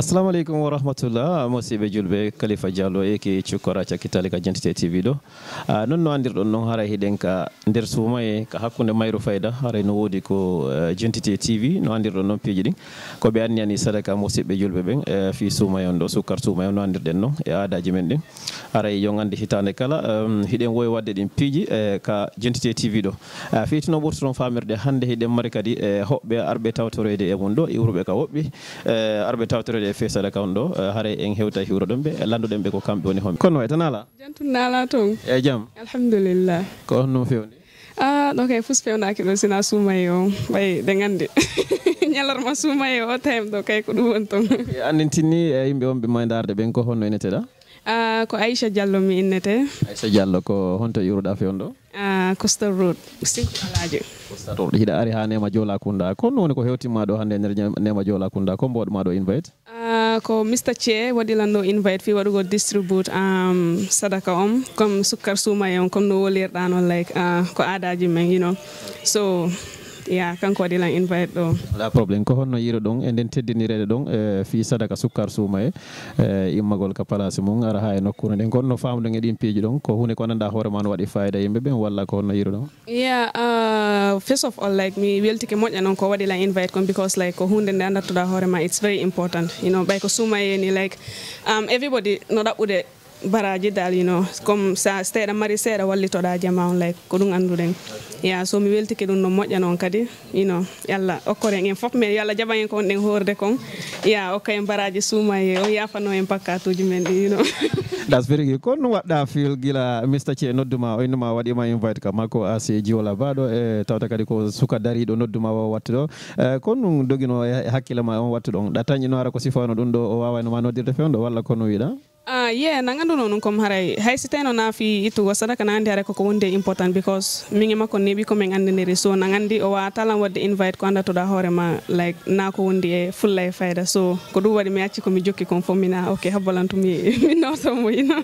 assalamu aleykum wa rahmatullah mosiɓe julɓe kalifa diallo eke cukkora cakkitali ka jentité tv ɗo noon no andirɗon noon haara hiɗen ka nder suumaye ka hakkude mayro fayda haray no woodi ko e, jentité tv no andirɗon noon piiji ɗin ko ɓe anniani sadaka mosiɓɓe julɓe ɓen e, fi suumaye on ɗo sukkar suumaye o no andirɗen noon e aadaji men ɗin aray yo gandi hitande kala hiɗen wowi wadde ɗin piiji e ka jentité tv ɗo feyti noon ɓurta toon famirde hannde hiɗen mari kadi e hoɓɓe arɓe tawtoroyde e mon ɗo e wuroɓe ka woɓɓi e, arɓe tawtoroyde e feysale kan ɗo e, haara en hewta e hiwro ɗon ɓe lannduɗen ɓe ko kamɓe woni homɓe kono way tan ala jantu nala toon eyi jaam alhamdulillah ko honnoo fewni ah ɗo kay fus fewnaki ɗo sina suumaye o ɓay ɗe gandi ñalorma suumaye o tame ɗo kay ko ɗum woni toon annen tinni yimɓe wonɓe ma e darde ɓen ko honno ineteɗa uh, ko aicha diallo mi innete aicha diallo ko honto yuruɗa fewn ɗo uh, ah, costar road sinki alaji costaroɗ hiɗa ari ha nema jola kounda ko no woni ko hewtima ɗo hande e nder nema jola kounda ko mboɗoma ɗo invite ah, ko mr thie waɗilanɗo invite fi waɗugo distribute am um, sadaka om comme sukkar suumae on comme no wolirɗanon like uh, ko aadaji men you know so ya kanko waɗilan invite ɗo ala probléme ko honno yiro ɗon e nden teddinirede ɗon e eh, fi sadaka sukkar suuma e immagol ka eh, eh, place mum ara ha e nokkure nden ko honno famɗon e ɗin piiji ɗon ko hunde ko annanɗa hoore ma no waɗi fayida yimɓe ɓen walla ko honno yiro ɗon ya uh, first of all like mi weltike moƴƴa noon ko waɗilan invite kon because like ko hunde nde anndattoɗa hoore ma it's very important you know ɓay ko suuma yeni like um, everybody no ɗaɓɓude baraji dal you know comme sa seeɗa mari seeɗa wallitoɗa jama on like ko ɗum annduɗen ya so mi weltike ɗum no moƴƴa noon kadi you know yalla okkoren en fof men yalla jaɓan en ko wonɗen horde kon ya okka en baraji suuma e o yafano en pakkatuji men ɗi you know that's very good ko no waɗɗa fil gila mr thie nodduma o innuma waɗima invite kam makko asi jiwola baɗo e eh, tawta kadi ko suka dariɗo nodduma o wattu ɗo ko ɗum dogino hakkille ma on wattu ɗon ɗa no ara ko sifano ɗum ɗo o wawanoma noddirde fewndo walla kono wiɗa Uh, yeah, nangandu no nunkom harai. Hai sita no na fi itu wasada kana andi hare koko wonde important because mingi mako nebi ko mengandi nere so nangandi o atala wadde invite ko anda to da hore ma like na ko wonde e full life fighter so ko du wadi mi acci ko mi jokki conform mina okay habbalantu mi mi so mo yino.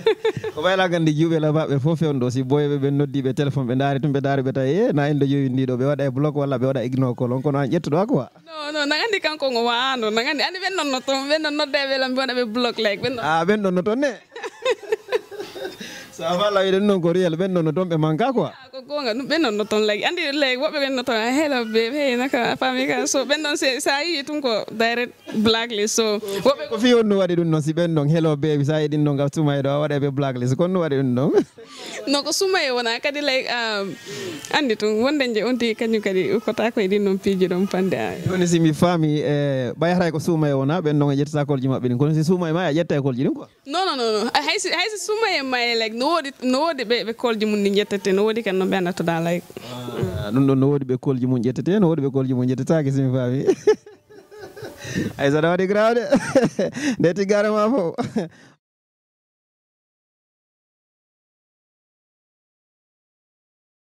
ko bayla gandi jube la babbe fof on si boybe be noddi be telephone be dari tum be be tay e eh, na en do jowi ndido be wada e blog wala be wada ignore ko lon kono an jettudo ko wa. No no nagandi kanko ngo waano nagandi andi ɓen non notton ɓen non nodde ɓe lam mbiwaɗa ɓe block like ɓen a ah, ɓen ɗon notton ne so avant lawiɗen noon ko réel ɓen non notton ɓe manqua quoi goonga ɗum ɓen ɗon notton lagi andi like woɓɓe ɓen notton hello babe hey naka fami ka so ɓen ɗon sa yii tun ko direct blacklist so woɓɓe ko fi on no waɗi ɗum noon si ɓen ɗon hello babe sa yiɗin ɗon gam sumay ɗo a waɗa ɓe blacklist kon no waɗi ɗum ɗon non ko sumay wona kadi like andi tum wonde je onti kañum kadi ukkota ko e ɗin noon piiji ɗon pande a joni si mi faami e ɓayata ko sumay wona ɓen ɗon e ƴettata kolji maɓɓe ɗin kono si sumay ma a ƴetta e kolji ɗin quoi non non non haysi haysi sumay ma e like no woodi no woodi ɓe ɓe kolji mum ɗi ƴettete no woodi kan no ɓe ɗennotoɗa layg ah, ɗum ɗon no woodi ɓe kolji mum ƴettete no woodi ɓe kolji mum ƴettetake simi faami hay saɗa waɗi grawde nde tiggare ma fof